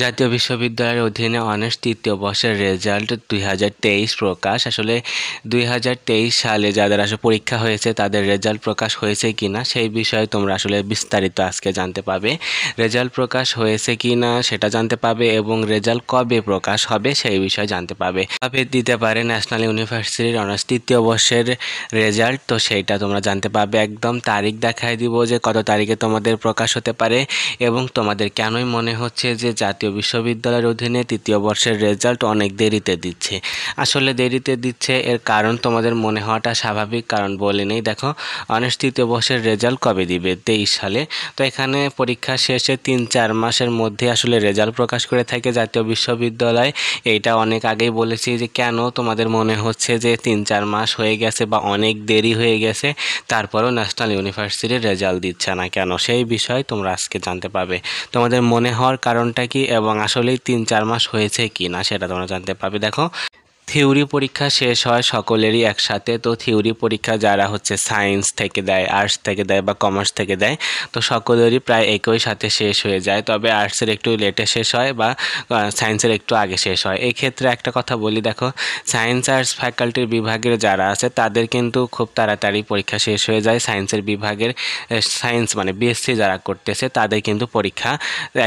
জাতীয় বিশ্ববিদ্যালয়ের অধীনে অনার্স তৃতীয় বর্ষের রেজাল্ট দুই প্রকাশ আসলে দুই সালে যাদের আসলে পরীক্ষা হয়েছে তাদের রেজাল্ট প্রকাশ হয়েছে কি না সেই বিষয়ে তোমরা আসলে বিস্তারিত আজকে জানতে পাবে রেজাল্ট প্রকাশ হয়েছে কি না সেটা জানতে পাবে এবং রেজাল্ট কবে প্রকাশ হবে সেই বিষয়ে জানতে পাবে তবে দিতে পারে ন্যাশনাল ইউনিভার্সিটির অনার্স তৃতীয় বর্ষের রেজাল্ট তো সেইটা তোমরা জানতে পাবে একদম তারিখ দেখায় দিব যে কত তারিখে তোমাদের প্রকাশ হতে পারে এবং তোমাদের কেনই মনে হচ্ছে যে জাতীয় বিশ্ববিদ্যালয়ের অধীনে তৃতীয় বর্ষের রেজাল্ট অনেক দেরিতে দিচ্ছে আসলে দেরিতে দিচ্ছে এর কারণ তোমাদের মনে হওয়াটা স্বাভাবিক কারণ বলে নেই দেখো অনেক তৃতীয় বর্ষের রেজাল্ট কবে দিবে তেইশ সালে তো এখানে পরীক্ষা শেষে তিন চার মাসের মধ্যে আসলে রেজাল্ট প্রকাশ করে থাকে জাতীয় বিশ্ববিদ্যালয় এইটা অনেক আগেই বলেছি যে কেন তোমাদের মনে হচ্ছে যে তিন চার মাস হয়ে গেছে বা অনেক দেরি হয়ে গেছে তারপরেও ন্যাশনাল ইউনিভার্সিটির রেজাল্ট দিচ্ছে না কেন সেই বিষয় তোমরা আজকে জানতে পাবে তোমাদের মনে হওয়ার কারণটা কি এবং আসলেই তিন চার মাস হয়েছে কি না সেটা তোমরা জানতে পারবে দেখো থিওরি পরীক্ষা শেষ হয় সকলেরই একসাথে তো থিওরি পরীক্ষা যারা হচ্ছে সায়েন্স থেকে দেয় আর্টস থেকে দেয় বা কমার্স থেকে দেয় তো সকলেরই প্রায় একই সাথে শেষ হয়ে যায় তবে আর্টসের একটু লেটে শেষ হয় বা সায়েন্সের একটু আগে শেষ হয় এই ক্ষেত্রে একটা কথা বলি দেখো সায়েন্স আর্টস ফ্যাকাল্টির বিভাগের যারা আছে তাদের কিন্তু খুব তাড়াতাড়ি পরীক্ষা শেষ হয়ে যায় সায়েন্সের বিভাগের সায়েন্স মানে বিএসসি যারা করতেছে তাদের কিন্তু পরীক্ষা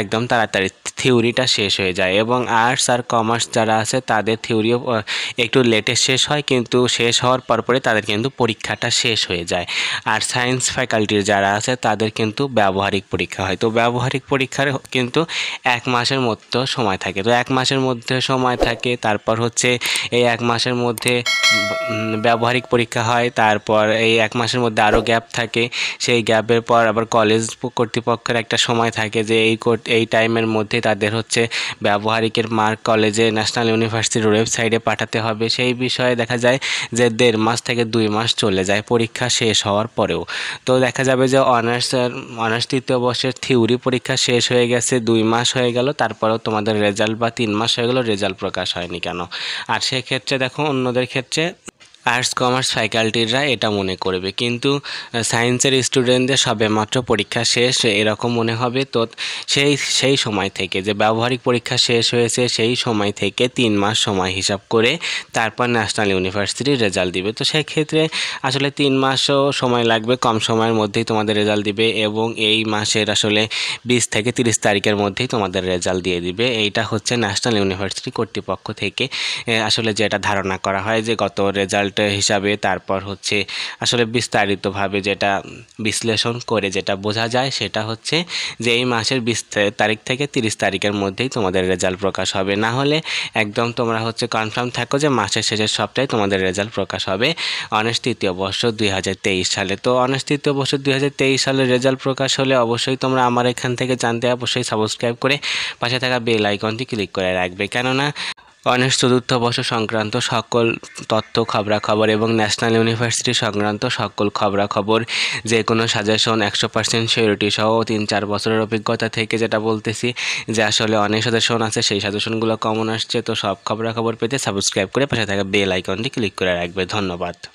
একদম তাড়াতাড়ি থিওরিটা শেষ হয়ে যায় এবং আর্টস আর কমার্স যারা আছে তাদের থিওরিও একটু লেটে শেষ হয় কিন্তু শেষ হওয়ার পরপরে তাদের কিন্তু পরীক্ষাটা শেষ হয়ে যায় আর সায়েন্স ফ্যাকাল্টির যারা আছে তাদের কিন্তু ব্যবহারিক পরীক্ষা হয় তো ব্যবহারিক পরীক্ষার কিন্তু এক মাসের মতো সময় থাকে তো এক মাসের মধ্যে সময় থাকে তারপর হচ্ছে এই এক মাসের মধ্যে ব্যবহারিক পরীক্ষা হয় তারপর এই এক মাসের মধ্যে আরও গ্যাপ থাকে সেই গ্যাপের পর আবার কলেজ কর্তৃপক্ষের একটা সময় থাকে যে এই এই টাইমের মধ্যে তাদের হচ্ছে ব্যবহারিকের মার্ক কলেজে ন্যাশনাল ইউনিভার্সিটির ওয়েবসাইটে পাঠাতে হবে সেই বিষয়ে দেখা যায় যে দেড় মাস থেকে দুই মাস চলে যায় পরীক্ষা শেষ হওয়ার পরেও তো দেখা যাবে যে অনার্স অনার্স তৃতীয় বর্ষের থিওরি পরীক্ষা শেষ হয়ে গেছে দুই মাস হয়ে গেল তারপরেও তোমাদের রেজাল্ট বা তিন মাস হয়ে গেল রেজাল্ট প্রকাশ হয়নি কেন আর সেক্ষেত্রে দেখো অন্যদের ক্ষেত্রে আর্টস কমার্স ফ্যাকাল্টিরা এটা মনে করবে কিন্তু সায়েন্সের স্টুডেন্টদের সবে মাত্র পরীক্ষা শেষ এরকম মনে হবে তো সেই সেই সময় থেকে যে ব্যবহারিক পরীক্ষা শেষ হয়েছে সেই সময় থেকে তিন মাস সময় হিসাব করে তারপর ন্যাশনাল ইউনিভার্সিটির রেজাল্ট দিবে তো সেক্ষেত্রে আসলে তিন মাসও সময় লাগবে কম সময়ের মধ্যেই তোমাদের রেজাল্ট দিবে এবং এই মাসের আসলে বিশ থেকে তিরিশ তারিখের মধ্যেই তোমাদের রেজাল্ট দিয়ে দিবে এইটা হচ্ছে ন্যাশনাল ইউনিভার্সিটি কর্তৃপক্ষ থেকে আসলে যেটা ধারণা করা হয় যে গত রেজাল্ট পার্সেন্ট হিসাবে তারপর হচ্ছে আসলে বিস্তারিতভাবে যেটা বিশ্লেষণ করে যেটা বোঝা যায় সেটা হচ্ছে যে এই মাসের বিশ তারিখ থেকে তিরিশ তারিখের মধ্যেই তোমাদের রেজাল্ট প্রকাশ হবে না হলে একদম তোমরা হচ্ছে কনফার্ম থাকো যে মাসের শেষের সপ্তাহে তোমাদের রেজাল্ট প্রকাশ হবে অনেস তৃতীয় বর্ষ দুই সালে তো অনেস তৃতীয় বর্ষ দুই সালের রেজাল্ট প্রকাশ হলে অবশ্যই তোমরা আমার এখান থেকে জানতে অবশ্যই সাবস্ক্রাইব করে পাশে থাকা বেল আইকনটি ক্লিক করে রাখবে কেননা গণেশ চতুর্থ বর্ষ সংক্রান্ত সকল তথ্য খবরাখবর এবং ন্যাশনাল ইউনিভার্সিটি সংক্রান্ত সকল খবরাখবর যে কোনো সাজেশন একশো পার্সেন্ট সিউরিটি সহ তিন চার বছরের অভিজ্ঞতা থেকে যেটা বলতেছি যে আসলে অনেক সাজেশন আছে সেই সাজেশনগুলো কমন আসছে তো সব খবরাখবর পেতে সাবস্ক্রাইব করে পাশে থাকা বেল আইকনটি ক্লিক করে রাখবে ধন্যবাদ